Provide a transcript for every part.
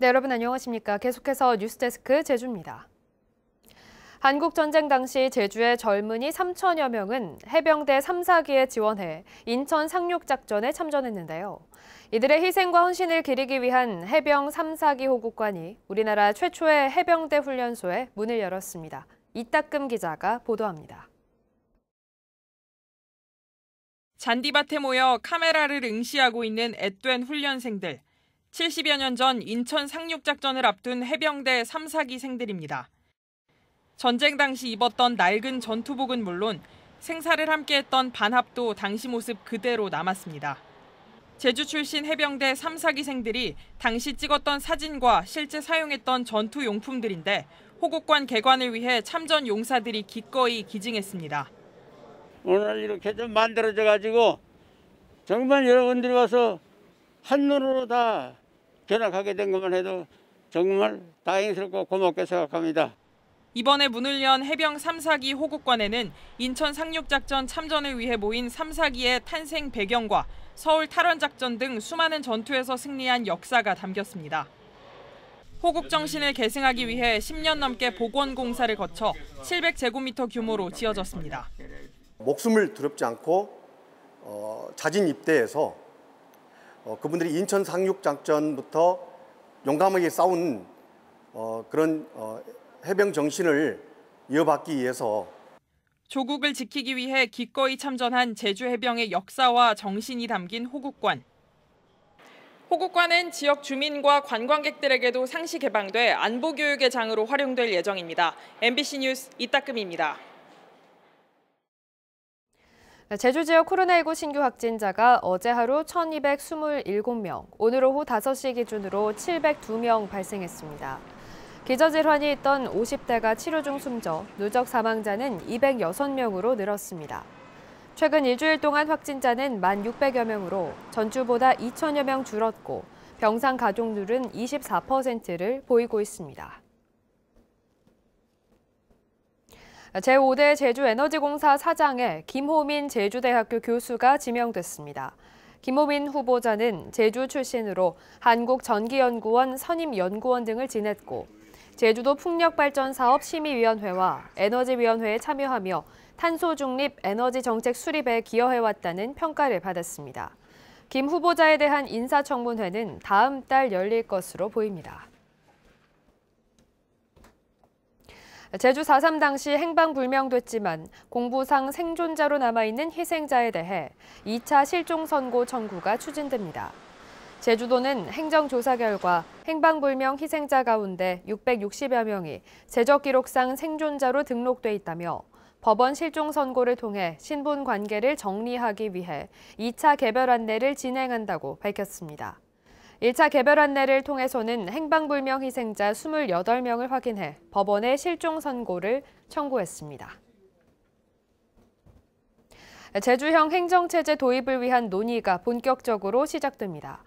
네, 여러분 안녕하십니까. 계속해서 뉴스데스크 제주입니다. 한국전쟁 당시 제주의 젊은이 3천여 명은 해병대 3사기에 지원해 인천 상륙작전에 참전했는데요. 이들의 희생과 헌신을 기리기 위한 해병 3사기 호국관이 우리나라 최초의 해병대 훈련소에 문을 열었습니다. 이따금 기자가 보도합니다. 잔디밭에 모여 카메라를 응시하고 있는 앳된 훈련생들. 70여 년 전 인천 상륙작전을 앞둔 해병대 3, 사기생들입니다 전쟁 당시 입었던 낡은 전투복은 물론 생사를 함께했던 반합도 당시 모습 그대로 남았습니다. 제주 출신 해병대 3, 사기생들이 당시 찍었던 사진과 실제 사용했던 전투 용품들인데 호국관 개관을 위해 참전 용사들이 기꺼이 기증했습니다. 오늘 이렇게 좀 만들어져 가지고 정말 여러분들이 와서 한눈으로 다 견학하게 된 것만 해도 정말 다행스럽고 고맙게 생각합니다. 이번에 문을 연 해병 3사기 호국관에는 인천 상륙작전 참전을 위해 모인 3사기의 탄생 배경과 서울 탈원작전 등 수많은 전투에서 승리한 역사가 담겼습니다. 호국 정신을 계승하기 위해 10년 넘게 복원공사를 거쳐 700제곱미터 규모로 지어졌습니다. 목숨을 두렵지 않고 어, 자진 입대해서 어, 그분들이 인천 상륙작전부터 용감하게 싸운 어, 그런 어, 해병 정신을 이어받기 위해서 조국을 지키기 위해 기꺼이 참전한 제주 해병의 역사와 정신이 담긴 호국관. 호국관은 지역 주민과 관광객들에게도 상시 개방돼 안보 교육의 장으로 활용될 예정입니다. MBC 뉴스 이따금입니다. 제주 지역 코로나19 신규 확진자가 어제 하루 1,227명, 오늘 오후 5시 기준으로 702명 발생했습니다. 기저질환이 있던 50대가 치료 중 숨져 누적 사망자는 206명으로 늘었습니다. 최근 일주일 동안 확진자는 1,600여 명으로 전주보다 2 0여명 줄었고 병상 가동률은 24%를 보이고 있습니다. 제5대 제주에너지공사 사장에 김호민 제주대학교 교수가 지명됐습니다. 김호민 후보자는 제주 출신으로 한국전기연구원 선임연구원 등을 지냈고 제주도 풍력발전사업 심의위원회와 에너지위원회에 참여하며 탄소중립 에너지 정책 수립에 기여해왔다는 평가를 받았습니다. 김 후보자에 대한 인사청문회는 다음 달 열릴 것으로 보입니다. 제주 4.3 당시 행방불명됐지만 공부상 생존자로 남아있는 희생자에 대해 2차 실종 선고 청구가 추진됩니다. 제주도는 행정조사 결과 행방불명 희생자 가운데 660여 명이 제적기록상 생존자로 등록돼 있다며 법원 실종 선고를 통해 신분 관계를 정리하기 위해 2차 개별 안내를 진행한다고 밝혔습니다. 1차 개별 안내를 통해서는 행방불명 희생자 28명을 확인해 법원의 실종 선고를 청구했습니다. 제주형 행정체제 도입을 위한 논의가 본격적으로 시작됩니다.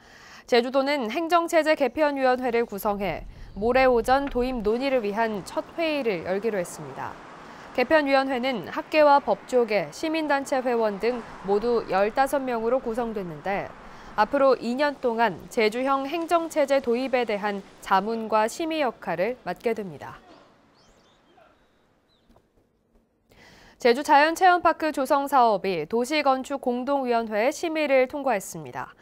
제주도는 행정체제 개편위원회를 구성해 모레 오전 도입 논의를 위한 첫 회의를 열기로 했습니다. 개편위원회는 학계와 법조계, 시민단체 회원 등 모두 15명으로 구성됐는데 앞으로 2년 동안 제주형 행정체제 도입에 대한 자문과 심의 역할을 맡게 됩니다. 제주자연체험파크 조성 사업이 도시건축공동위원회의 심의를 통과했습니다.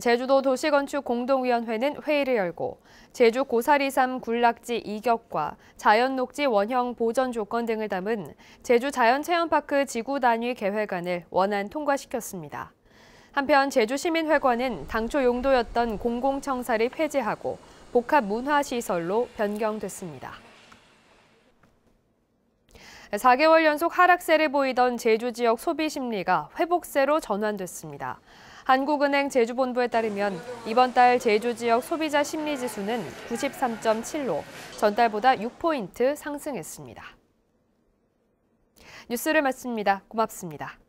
제주도 도시건축공동위원회는 회의를 열고 제주 고사리삼 군락지 이격과 자연녹지 원형 보전 조건 등을 담은 제주자연체험파크 지구 단위 계획안을 원안 통과시켰습니다. 한편 제주시민회관은 당초 용도였던 공공청사를 폐지하고 복합문화시설로 변경됐습니다. 4개월 연속 하락세를 보이던 제주 지역 소비 심리가 회복세로 전환됐습니다. 한국은행 제주본부에 따르면 이번 달 제주 지역 소비자 심리지수는 93.7로 전달보다 6포인트 상승했습니다. 뉴스를 마칩니다. 고맙습니다.